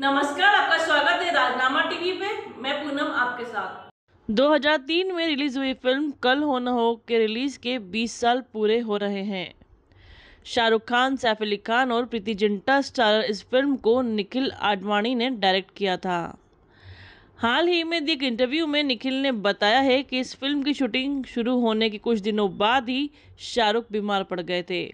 नमस्कार आपका स्वागत है राजनामा टीवी पे मैं पूनम आपके साथ 2003 में रिलीज हुई फिल्म कल हो न हो के रिलीज के 20 साल पूरे हो रहे हैं शाहरुख खान सैफ अली खान और प्रीति जिंटा स्टारर इस फिल्म को निखिल आडवाणी ने डायरेक्ट किया था हाल ही में एक इंटरव्यू में निखिल ने बताया है कि इस फिल्म की शूटिंग शुरू होने के कुछ दिनों बाद ही शाहरुख बीमार पड़ गए थे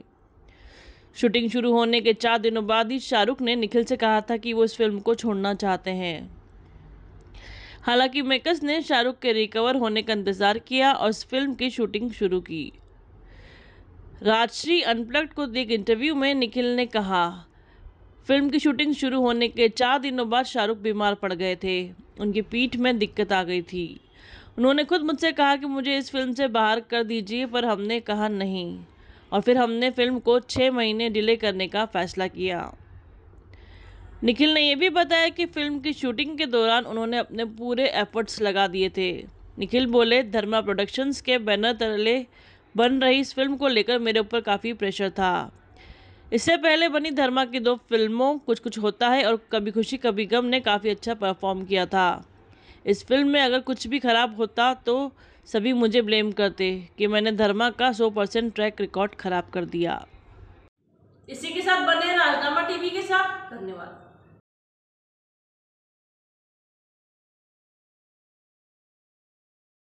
शूटिंग शुरू होने के चार दिनों बाद ही शाहरुख ने निखिल से कहा था कि वो इस फिल्म को छोड़ना चाहते हैं हालांकि मेकर्स ने शाहरुख के रिकवर होने का इंतज़ार किया और इस फिल्म की शूटिंग शुरू की राजश्री अनप्लग्ड को एक इंटरव्यू में निखिल ने कहा फिल्म की शूटिंग शुरू होने के चार दिनों बाद शाहरुख बीमार पड़ गए थे उनकी पीठ में दिक्कत आ गई थी उन्होंने खुद मुझसे कहा कि मुझे इस फिल्म से बाहर कर दीजिए पर हमने कहा नहीं और फिर हमने फिल्म को छः महीने डिले करने का फैसला किया निखिल ने यह भी बताया कि फिल्म की शूटिंग के दौरान उन्होंने अपने पूरे एफर्ट्स लगा दिए थे निखिल बोले धर्मा प्रोडक्शंस के बैनर तले बन रही इस फिल्म को लेकर मेरे ऊपर काफ़ी प्रेशर था इससे पहले बनी धर्मा की दो फिल्मों कुछ कुछ होता है और कभी खुशी कभी गम ने काफ़ी अच्छा परफॉर्म किया था इस फ़िल्म में अगर कुछ भी खराब होता तो सभी मुझे ब्लेम करते कि मैंने धर्मा का सौ परसेंट ट्रैक रिकॉर्ड खराब कर दिया इसी के साथ बने राजनामा टीवी के साथ धन्यवाद